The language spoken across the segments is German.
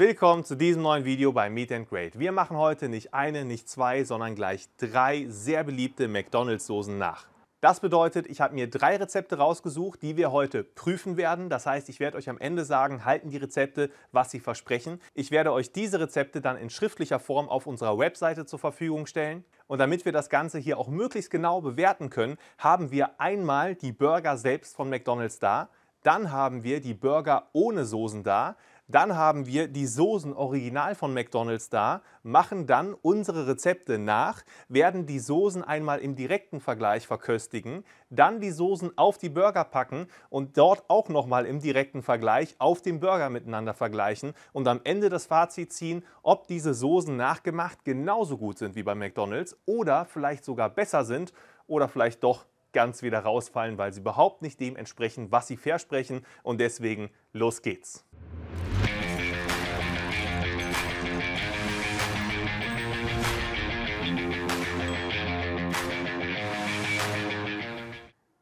Willkommen zu diesem neuen Video bei Meet and Grade. Wir machen heute nicht eine, nicht zwei, sondern gleich drei sehr beliebte McDonalds-Soßen nach. Das bedeutet, ich habe mir drei Rezepte rausgesucht, die wir heute prüfen werden. Das heißt, ich werde euch am Ende sagen, halten die Rezepte, was sie versprechen. Ich werde euch diese Rezepte dann in schriftlicher Form auf unserer Webseite zur Verfügung stellen. Und damit wir das Ganze hier auch möglichst genau bewerten können, haben wir einmal die Burger selbst von McDonald's da. Dann haben wir die Burger ohne Soßen da. Dann haben wir die Soßen original von McDonald's da, machen dann unsere Rezepte nach, werden die Soßen einmal im direkten Vergleich verköstigen, dann die Soßen auf die Burger packen und dort auch nochmal im direkten Vergleich auf dem Burger miteinander vergleichen und am Ende das Fazit ziehen, ob diese Soßen nachgemacht genauso gut sind wie bei McDonald's oder vielleicht sogar besser sind oder vielleicht doch ganz wieder rausfallen, weil sie überhaupt nicht dem entsprechen, was sie versprechen und deswegen los geht's.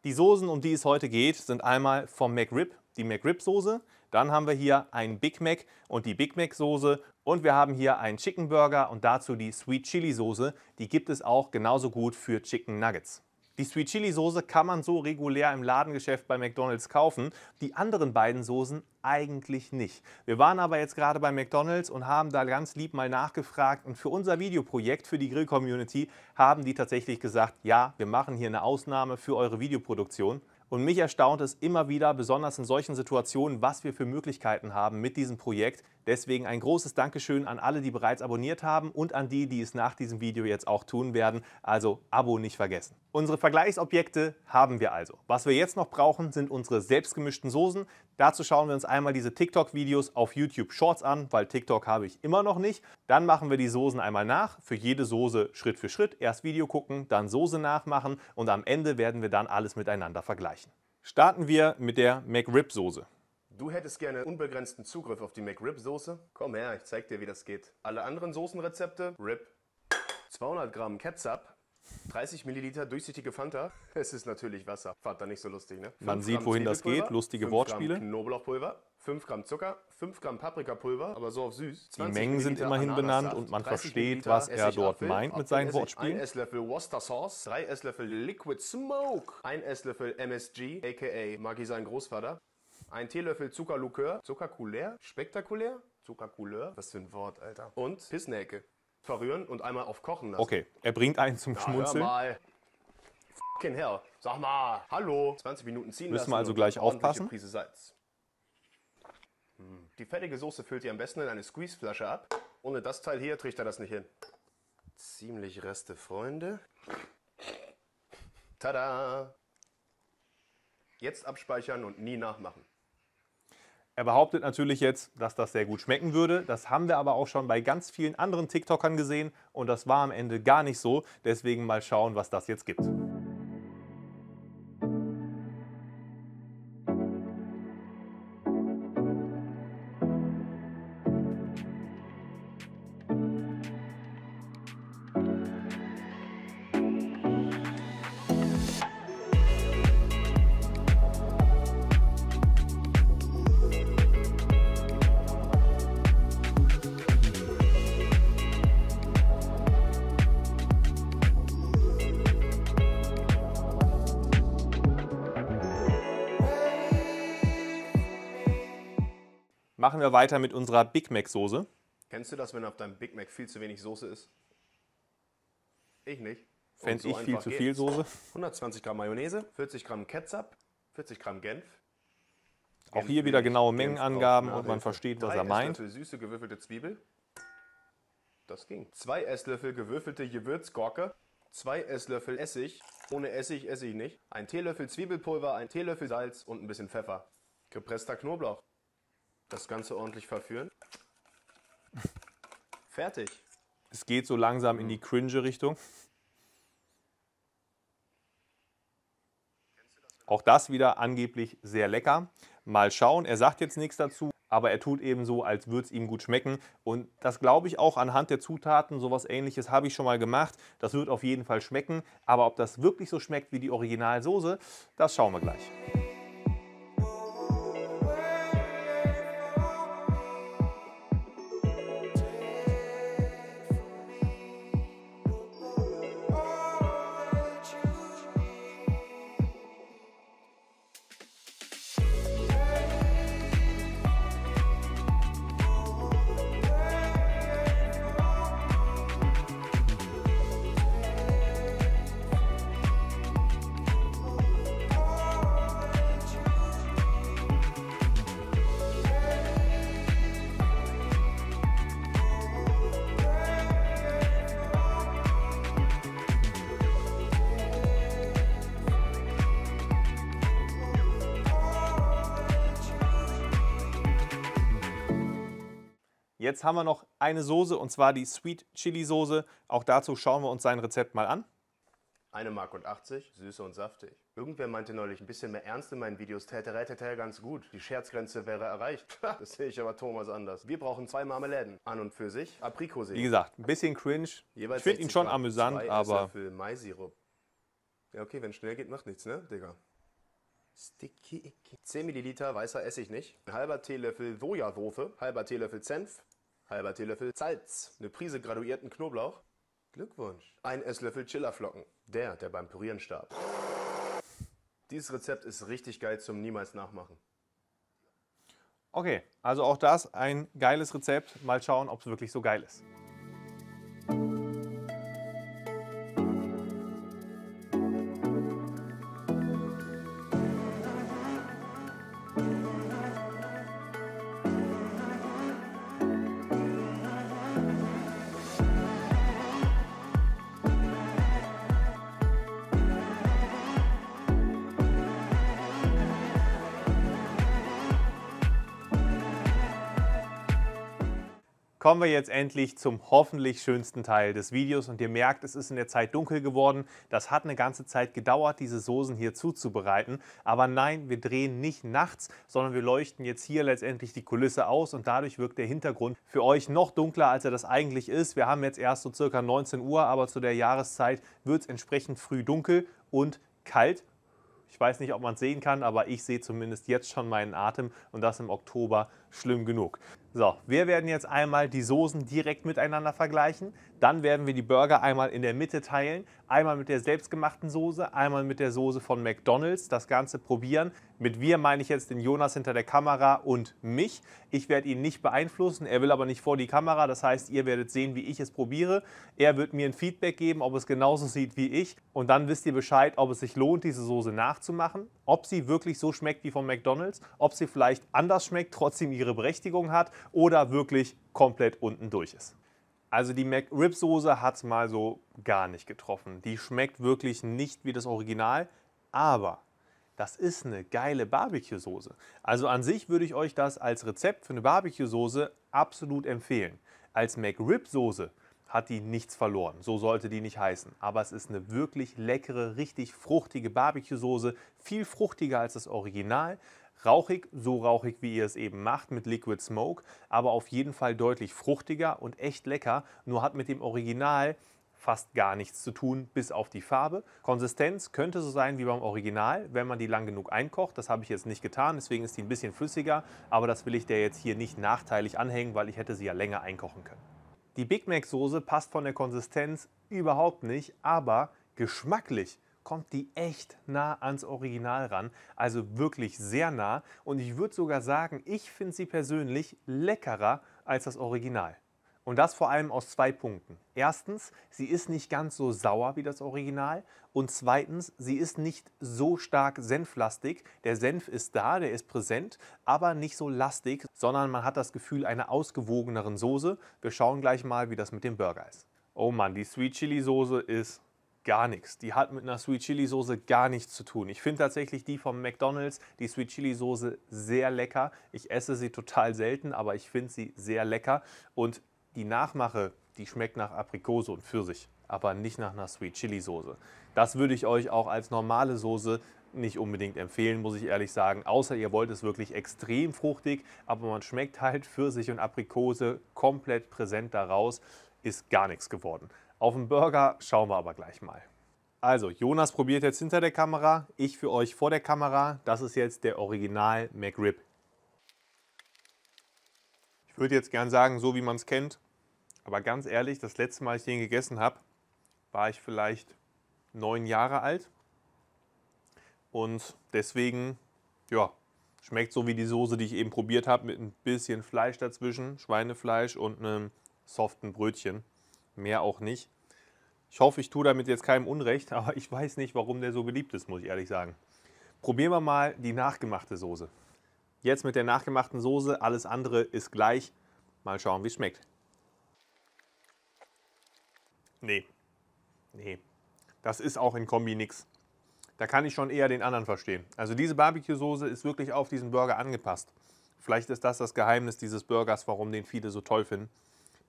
Die Soßen, um die es heute geht, sind einmal vom McRib die McRib-Soße, dann haben wir hier einen Big Mac und die Big Mac-Soße und wir haben hier einen Chicken Burger und dazu die Sweet Chili-Soße. Die gibt es auch genauso gut für Chicken Nuggets. Die Sweet Chili Soße kann man so regulär im Ladengeschäft bei McDonald's kaufen, die anderen beiden Soßen eigentlich nicht. Wir waren aber jetzt gerade bei McDonald's und haben da ganz lieb mal nachgefragt und für unser Videoprojekt für die Grill Community haben die tatsächlich gesagt, ja, wir machen hier eine Ausnahme für eure Videoproduktion. Und mich erstaunt es immer wieder, besonders in solchen Situationen, was wir für Möglichkeiten haben mit diesem Projekt. Deswegen ein großes Dankeschön an alle, die bereits abonniert haben und an die, die es nach diesem Video jetzt auch tun werden. Also Abo nicht vergessen. Unsere Vergleichsobjekte haben wir also. Was wir jetzt noch brauchen, sind unsere selbstgemischten Soßen. Dazu schauen wir uns einmal diese TikTok-Videos auf YouTube Shorts an, weil TikTok habe ich immer noch nicht. Dann machen wir die Soßen einmal nach. Für jede Soße Schritt für Schritt. Erst Video gucken, dann Soße nachmachen und am Ende werden wir dann alles miteinander vergleichen. Starten wir mit der McRib-Soße. Du hättest gerne unbegrenzten Zugriff auf die McRib-Soße? Komm her, ich zeig dir, wie das geht. Alle anderen Soßenrezepte? Rip. 200 Gramm Ketchup, 30 Milliliter durchsichtige Fanta. Es ist natürlich Wasser. Fanta nicht so lustig, ne? Man sieht, wohin das geht. Lustige Wortspiele. Gramm Knoblauchpulver, 5 Gramm Zucker, 5 Gramm Paprikapulver, aber so auf süß. Die Mengen sind immerhin benannt und man versteht, was er dort meint mit seinen Wortspielen. 1 Esslöffel Worcester Sauce, 3 Esslöffel Liquid Smoke, 1 Esslöffel MSG, a.k.a. Maggi sein Großvater, ein Teelöffel Zuckerlukör. Zuckerkulär? Spektakulär? Zuckerkulör? Was für ein Wort, Alter. Und Pissnäcke. Verrühren und einmal auf Kochen lassen. Okay, er bringt einen zum ja, Schmunzeln. Hör mal. Fucking hell. Sag mal, hallo. 20 Minuten ziehen Müssen lassen. Müssen wir also gleich aufpassen. Prise Salz. Hm. Die fettige Soße füllt ihr am besten in eine Squeezeflasche ab. Ohne das Teil hier trägt er das nicht hin. Ziemlich Reste, Freunde. Tada! Jetzt abspeichern und nie nachmachen. Er behauptet natürlich jetzt, dass das sehr gut schmecken würde. Das haben wir aber auch schon bei ganz vielen anderen TikTokern gesehen und das war am Ende gar nicht so. Deswegen mal schauen, was das jetzt gibt. machen wir weiter mit unserer Big Mac Soße. Kennst du das, wenn auf deinem Big Mac viel zu wenig Soße ist? Ich nicht. Fände so ich viel zu geht. viel Soße. 120 Gramm Mayonnaise, 40 Gramm Ketchup, 40 Gramm Genf. Auch hier wieder genaue Mengenangaben und man versteht, was er meint. Esslöffel süße gewürfelte Zwiebel. Das ging. Zwei Esslöffel gewürfelte Gewürzgurke. Zwei Esslöffel Essig. Ohne Essig esse ich nicht. Ein Teelöffel Zwiebelpulver, ein Teelöffel Salz und ein bisschen Pfeffer. Gepresster Knoblauch. Das Ganze ordentlich verführen. Fertig. Es geht so langsam in die mhm. cringe Richtung. Auch das wieder angeblich sehr lecker. Mal schauen, er sagt jetzt nichts dazu, aber er tut eben so, als würde es ihm gut schmecken. Und das glaube ich auch anhand der Zutaten, sowas ähnliches habe ich schon mal gemacht. Das wird auf jeden Fall schmecken, aber ob das wirklich so schmeckt wie die Originalsoße, das schauen wir gleich. Jetzt haben wir noch eine Soße und zwar die Sweet Chili Soße. Auch dazu schauen wir uns sein Rezept mal an. Eine Mark und 80, süße und saftig. Irgendwer meinte neulich ein bisschen mehr Ernst in meinen Videos, täte täter ganz gut. Die Scherzgrenze wäre erreicht. das sehe ich aber Thomas anders. Wir brauchen zwei Marmeladen. An und für sich Aprikose. Wie gesagt, ein bisschen cringe. Jeweils ich finde ihn schon Gramm. amüsant, zwei aber... Esslöffel Maisirup. Ja okay, wenn schnell geht, macht nichts, ne, Digga? Sticky 10 Milliliter weißer Essig nicht. Ein halber Teelöffel Sojawürfe, halber Teelöffel Senf, halber Teelöffel Salz, eine Prise graduierten Knoblauch. Glückwunsch. Ein Esslöffel Chillerflocken, der, der beim Pürieren starb. Dieses Rezept ist richtig geil zum niemals nachmachen. Okay, also auch das ein geiles Rezept. Mal schauen, ob es wirklich so geil ist. kommen wir jetzt endlich zum hoffentlich schönsten Teil des Videos und ihr merkt, es ist in der Zeit dunkel geworden. Das hat eine ganze Zeit gedauert, diese Soßen hier zuzubereiten. Aber nein, wir drehen nicht nachts, sondern wir leuchten jetzt hier letztendlich die Kulisse aus und dadurch wirkt der Hintergrund für euch noch dunkler, als er das eigentlich ist. Wir haben jetzt erst so circa 19 Uhr, aber zu der Jahreszeit wird es entsprechend früh dunkel und kalt ich weiß nicht, ob man es sehen kann, aber ich sehe zumindest jetzt schon meinen Atem und das im Oktober schlimm genug. So, wir werden jetzt einmal die Soßen direkt miteinander vergleichen. Dann werden wir die Burger einmal in der Mitte teilen. Einmal mit der selbstgemachten Soße, einmal mit der Soße von McDonald's. Das Ganze probieren. Mit wir meine ich jetzt den Jonas hinter der Kamera und mich. Ich werde ihn nicht beeinflussen, er will aber nicht vor die Kamera. Das heißt, ihr werdet sehen, wie ich es probiere. Er wird mir ein Feedback geben, ob es genauso sieht wie ich. Und dann wisst ihr Bescheid, ob es sich lohnt, diese Soße nachzumachen. Ob sie wirklich so schmeckt wie von McDonald's. Ob sie vielleicht anders schmeckt, trotzdem ihre Berechtigung hat oder wirklich komplett unten durch ist. Also die McRib-Soße hat es mal so gar nicht getroffen. Die schmeckt wirklich nicht wie das Original, aber das ist eine geile Barbecue-Soße. Also an sich würde ich euch das als Rezept für eine Barbecue-Soße absolut empfehlen. Als McRib-Soße hat die nichts verloren. So sollte die nicht heißen. Aber es ist eine wirklich leckere, richtig fruchtige Barbecue-Soße. Viel fruchtiger als das Original. Rauchig, so rauchig wie ihr es eben macht mit Liquid Smoke, aber auf jeden Fall deutlich fruchtiger und echt lecker, nur hat mit dem Original fast gar nichts zu tun, bis auf die Farbe. Konsistenz könnte so sein wie beim Original, wenn man die lang genug einkocht. Das habe ich jetzt nicht getan, deswegen ist die ein bisschen flüssiger, aber das will ich der jetzt hier nicht nachteilig anhängen, weil ich hätte sie ja länger einkochen können. Die Big Mac Soße passt von der Konsistenz überhaupt nicht, aber geschmacklich kommt die echt nah ans Original ran, also wirklich sehr nah und ich würde sogar sagen, ich finde sie persönlich leckerer als das Original. Und das vor allem aus zwei Punkten. Erstens, sie ist nicht ganz so sauer wie das Original. Und zweitens, sie ist nicht so stark senflastig. Der Senf ist da, der ist präsent, aber nicht so lastig, sondern man hat das Gefühl einer ausgewogeneren Soße. Wir schauen gleich mal, wie das mit dem Burger ist. Oh Mann, die Sweet Chili Soße ist gar nichts. Die hat mit einer Sweet Chili Soße gar nichts zu tun. Ich finde tatsächlich die vom McDonald's, die Sweet Chili Soße, sehr lecker. Ich esse sie total selten, aber ich finde sie sehr lecker. Und die Nachmache, die schmeckt nach Aprikose und Pfirsich, aber nicht nach einer Sweet Chili Soße. Das würde ich euch auch als normale Soße nicht unbedingt empfehlen, muss ich ehrlich sagen. Außer ihr wollt es wirklich extrem fruchtig, aber man schmeckt halt Pfirsich und Aprikose komplett präsent daraus, ist gar nichts geworden. Auf den Burger schauen wir aber gleich mal. Also, Jonas probiert jetzt hinter der Kamera, ich für euch vor der Kamera. Das ist jetzt der Original McRib. Ich würde jetzt gern sagen, so wie man es kennt. Aber ganz ehrlich, das letzte Mal, als ich den gegessen habe, war ich vielleicht neun Jahre alt. Und deswegen, ja, schmeckt so wie die Soße, die ich eben probiert habe, mit ein bisschen Fleisch dazwischen, Schweinefleisch und einem soften Brötchen mehr auch nicht. Ich hoffe, ich tue damit jetzt keinem Unrecht, aber ich weiß nicht, warum der so beliebt ist, muss ich ehrlich sagen. Probieren wir mal die nachgemachte Soße. Jetzt mit der nachgemachten Soße, alles andere ist gleich. Mal schauen, wie es schmeckt. Nee, nee, das ist auch in Kombi nix. Da kann ich schon eher den anderen verstehen. Also diese Barbecue-Soße ist wirklich auf diesen Burger angepasst. Vielleicht ist das das Geheimnis dieses Burgers, warum den viele so toll finden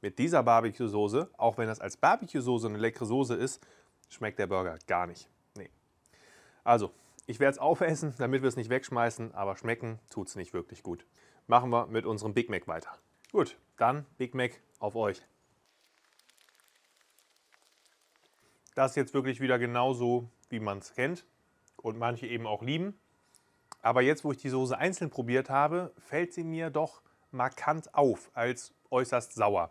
mit dieser Barbecue-Soße, auch wenn das als Barbecue-Soße eine leckere Soße ist, schmeckt der Burger gar nicht. Nee. Also, ich werde es aufessen, damit wir es nicht wegschmeißen, aber schmecken tut es nicht wirklich gut. Machen wir mit unserem Big Mac weiter. Gut, dann Big Mac auf euch. Das ist jetzt wirklich wieder genauso, wie man es kennt und manche eben auch lieben. Aber jetzt, wo ich die Soße einzeln probiert habe, fällt sie mir doch markant auf als äußerst sauer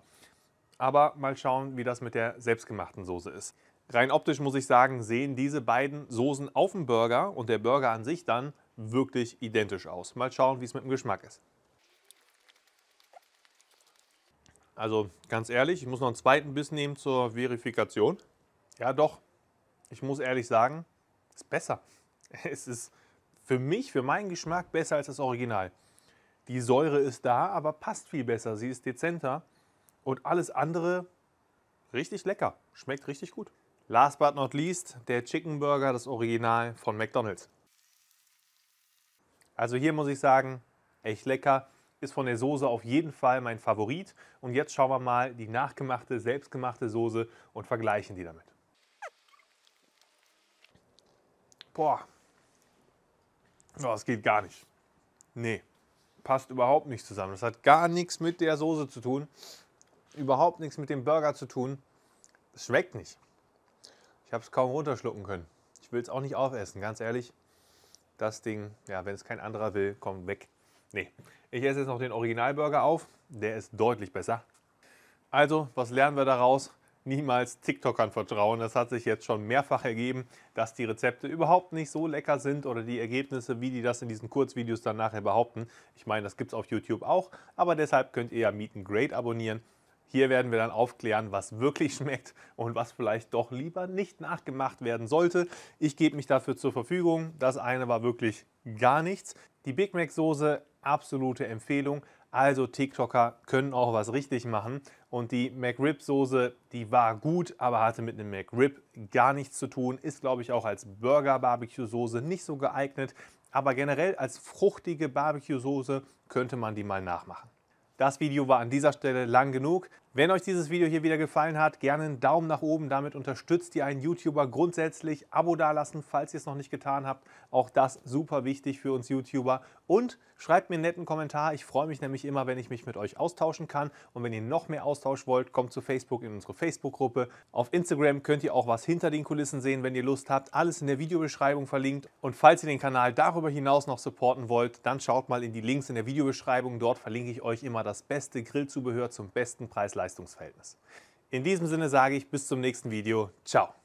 aber mal schauen, wie das mit der selbstgemachten Soße ist. Rein optisch muss ich sagen, sehen diese beiden Soßen auf dem Burger und der Burger an sich dann wirklich identisch aus. Mal schauen, wie es mit dem Geschmack ist. Also ganz ehrlich, ich muss noch einen zweiten Biss nehmen zur Verifikation. Ja doch, ich muss ehrlich sagen, ist besser. Es ist für mich, für meinen Geschmack besser als das Original. Die Säure ist da, aber passt viel besser. Sie ist dezenter. Und alles andere richtig lecker. Schmeckt richtig gut. Last but not least, der Chicken Burger, das Original von McDonald's. Also hier muss ich sagen, echt lecker. Ist von der Soße auf jeden Fall mein Favorit. Und jetzt schauen wir mal die nachgemachte, selbstgemachte Soße und vergleichen die damit. Boah, oh, das geht gar nicht. Nee, passt überhaupt nicht zusammen. Das hat gar nichts mit der Soße zu tun überhaupt nichts mit dem Burger zu tun. Es schmeckt nicht. Ich habe es kaum runterschlucken können. Ich will es auch nicht aufessen, ganz ehrlich. Das Ding, ja, wenn es kein anderer will, kommt weg. Nee, ich esse jetzt noch den Originalburger auf. Der ist deutlich besser. Also, was lernen wir daraus? Niemals TikTokern vertrauen. Das hat sich jetzt schon mehrfach ergeben, dass die Rezepte überhaupt nicht so lecker sind oder die Ergebnisse, wie die das in diesen Kurzvideos dann nachher behaupten. Ich meine, das gibt es auf YouTube auch, aber deshalb könnt ihr ja Meet Great abonnieren. Hier werden wir dann aufklären, was wirklich schmeckt und was vielleicht doch lieber nicht nachgemacht werden sollte. Ich gebe mich dafür zur Verfügung. Das eine war wirklich gar nichts. Die Big Mac Soße, absolute Empfehlung. Also TikToker können auch was richtig machen. Und die McRib-Soße, die war gut, aber hatte mit einem McRib gar nichts zu tun. Ist, glaube ich, auch als Burger-Barbecue-Soße nicht so geeignet. Aber generell als fruchtige Barbecue-Soße könnte man die mal nachmachen. Das Video war an dieser Stelle lang genug. Wenn euch dieses Video hier wieder gefallen hat, gerne einen Daumen nach oben. Damit unterstützt ihr einen YouTuber grundsätzlich. Abo dalassen, falls ihr es noch nicht getan habt. Auch das super wichtig für uns YouTuber. Und schreibt mir einen netten Kommentar. Ich freue mich nämlich immer, wenn ich mich mit euch austauschen kann. Und wenn ihr noch mehr Austausch wollt, kommt zu Facebook in unsere Facebook-Gruppe. Auf Instagram könnt ihr auch was hinter den Kulissen sehen, wenn ihr Lust habt. Alles in der Videobeschreibung verlinkt. Und falls ihr den Kanal darüber hinaus noch supporten wollt, dann schaut mal in die Links in der Videobeschreibung. Dort verlinke ich euch immer das beste Grillzubehör zum besten Preis-Leistung Preis-Leistungs-Verhältnis. In diesem Sinne sage ich bis zum nächsten Video. Ciao.